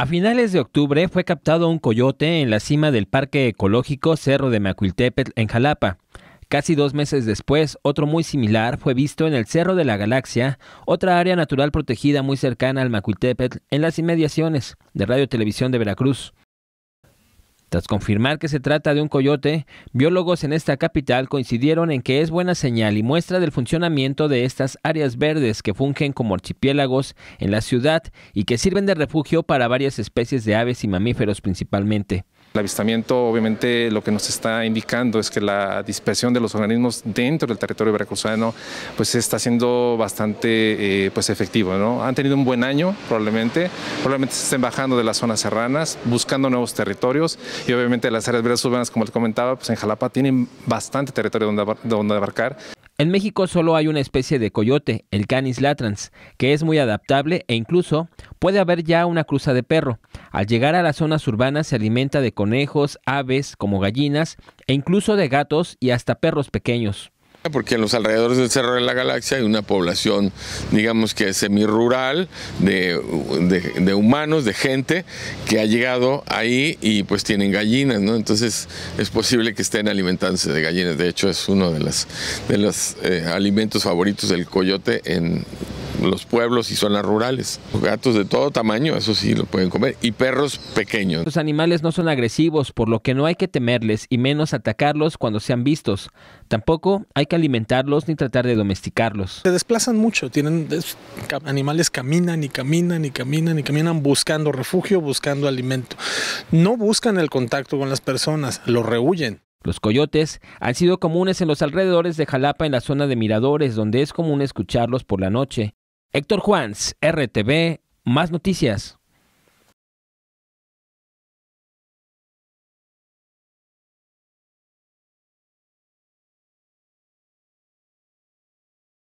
A finales de octubre fue captado un coyote en la cima del Parque Ecológico Cerro de Macuiltepetl en Jalapa. Casi dos meses después, otro muy similar fue visto en el Cerro de la Galaxia, otra área natural protegida muy cercana al Macuiltepet en las inmediaciones de Radio Televisión de Veracruz. Tras confirmar que se trata de un coyote, biólogos en esta capital coincidieron en que es buena señal y muestra del funcionamiento de estas áreas verdes que fungen como archipiélagos en la ciudad y que sirven de refugio para varias especies de aves y mamíferos principalmente. El avistamiento obviamente lo que nos está indicando es que la dispersión de los organismos dentro del territorio veracruzano pues está siendo bastante eh, pues efectivo. ¿no? Han tenido un buen año probablemente, probablemente se estén bajando de las zonas serranas, buscando nuevos territorios y obviamente las áreas verdes urbanas como les comentaba pues en Jalapa tienen bastante territorio donde, donde abarcar. En México solo hay una especie de coyote, el Canis latrans, que es muy adaptable e incluso puede haber ya una cruza de perro. Al llegar a las zonas urbanas se alimenta de conejos, aves como gallinas e incluso de gatos y hasta perros pequeños. Ah, porque en los alrededores del Cerro de la Galaxia hay una población, digamos que semirural, de, de, de humanos, de gente que ha llegado ahí y pues tienen gallinas, ¿no? Entonces es posible que estén alimentándose de gallinas. De hecho, es uno de, los eh, alimentos favoritos del coyote en, los pueblos y zonas rurales. Gatos de todo tamaño, eso sí lo pueden comer, y perros pequeños. Los animales no son agresivos, por lo que no hay que temerles y menos atacarlos cuando sean vistos. Tampoco hay que alimentarlos ni tratar de domesticarlos. Se desplazan mucho, tienen animales caminan y caminan y caminan y caminan buscando refugio, buscando alimento. No buscan el contacto con las personas, los rehuyen. Los coyotes han sido comunes en los alrededores de Jalapa en la zona de Miradores, donde es común escucharlos por la noche. Héctor Juans, RTV, más noticias.